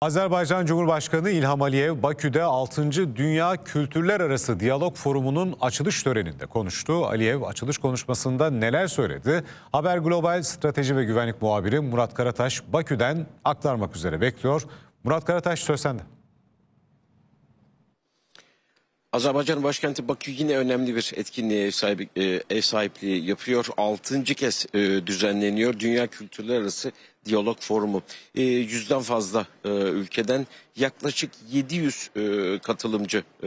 Azerbaycan Cumhurbaşkanı İlham Aliyev Bakü'de 6. Dünya Kültürler Arası Diyalog Forumu'nun açılış töreninde konuştu. Aliyev açılış konuşmasında neler söyledi? Haber Global Strateji ve Güvenlik Muhabiri Murat Karataş Bakü'den aktarmak üzere bekliyor. Murat Karataş söz sende. Azerbaycan başkenti Bakü yine önemli bir etkinliğe ev, sahibi, e, ev sahipliği yapıyor. Altıncı kez e, düzenleniyor Dünya Kültürler Arası Diyalog Forumu. E, yüzden fazla e, ülkeden yaklaşık 700 e, katılımcı e,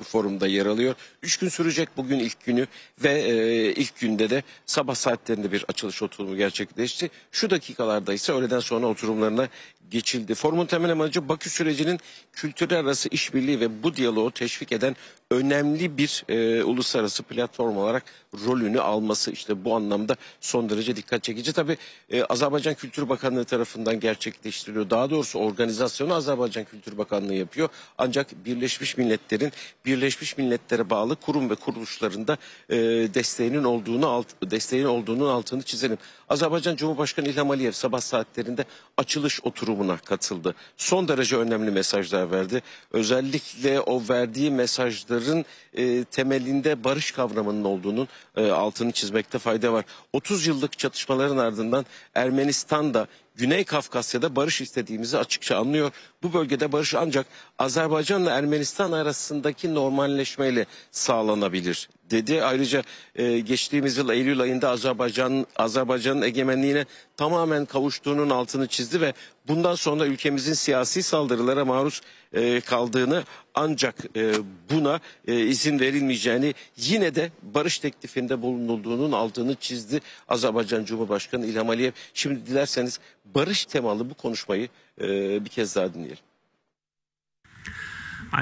bu forumda yer alıyor. Üç gün sürecek bugün ilk günü ve e, ilk günde de sabah saatlerinde bir açılış oturumu gerçekleşti. Şu dakikalarda ise öğleden sonra oturumlarına geçildi. Forumun temel amacı Bakü sürecinin kültürel arası işbirliği ve bu diyaloğu teşvik eden önemli bir e, uluslararası platform olarak rolünü alması işte bu anlamda son derece dikkat çekici. tabii e, Azerbaycan Kültür Bakanlığı tarafından gerçekleştiriliyor. Daha doğrusu organizasyonu Azerbaycan Kültür Bakanlığı yapıyor. Ancak Birleşmiş Milletler'in Birleşmiş Milletler'e bağlı kurum ve kuruluşlarında e, desteğinin olduğunu alt, desteğinin olduğunun altını çizelim. Azerbaycan Cumhurbaşkanı İlham Aliyev sabah saatlerinde açılış oturumuna katıldı. Son derece önemli mesajlar verdi. Özellikle o verdiği mesajda kararların e, temelinde barış kavramının olduğunun e, altını çizmekte fayda var. 30 yıllık çatışmaların ardından Ermenistan'da Güney Kafkasya'da barış istediğimizi açıkça anlıyor. Bu bölgede barış ancak Azerbaycan ile Ermenistan arasındaki normalleşmeyle sağlanabilir dedi. Ayrıca e, geçtiğimiz yıl Eylül ayında Azerbaycan Azerbaycan'ın egemenliğine tamamen kavuştuğunun altını çizdi ve bundan sonra ülkemizin siyasi saldırılara maruz e, kaldığını ancak e, buna e, izin verilmeyeceğini yine de barış teklifinde bulunulduğunun altını çizdi Azerbaycan Cumhurbaşkanı İlham Aliyev. Şimdi dilerseniz barış temalı bu konuşmayı e, bir kez daha dinleyelim.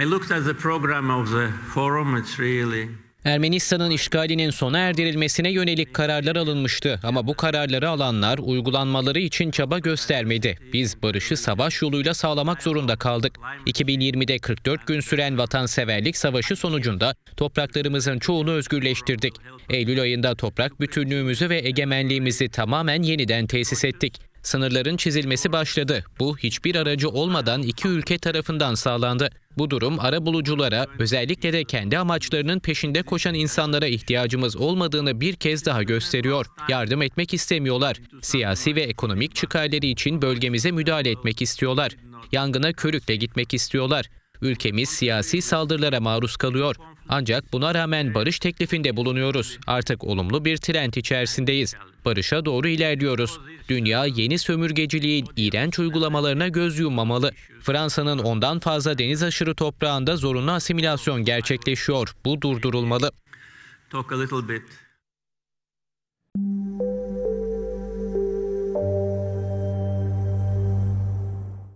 I looked at the program of the forum. It's really Ermenistan'ın işgalinin sona erdirilmesine yönelik kararlar alınmıştı ama bu kararları alanlar uygulanmaları için çaba göstermedi. Biz barışı savaş yoluyla sağlamak zorunda kaldık. 2020'de 44 gün süren vatanseverlik savaşı sonucunda topraklarımızın çoğunu özgürleştirdik. Eylül ayında toprak bütünlüğümüzü ve egemenliğimizi tamamen yeniden tesis ettik. Sınırların çizilmesi başladı. Bu hiçbir aracı olmadan iki ülke tarafından sağlandı. Bu durum ara buluculara, özellikle de kendi amaçlarının peşinde koşan insanlara ihtiyacımız olmadığını bir kez daha gösteriyor. Yardım etmek istemiyorlar. Siyasi ve ekonomik çıkarları için bölgemize müdahale etmek istiyorlar. Yangına körükle gitmek istiyorlar. Ülkemiz siyasi saldırılara maruz kalıyor. Ancak buna rağmen barış teklifinde bulunuyoruz. Artık olumlu bir trend içerisindeyiz barışa doğru ilerliyoruz. Dünya yeni sömürgeciliğin iğrenç uygulamalarına göz yummamalı. Fransa'nın ondan fazla deniz aşırı toprağında zorunlu asimilasyon gerçekleşiyor. Bu durdurulmalı.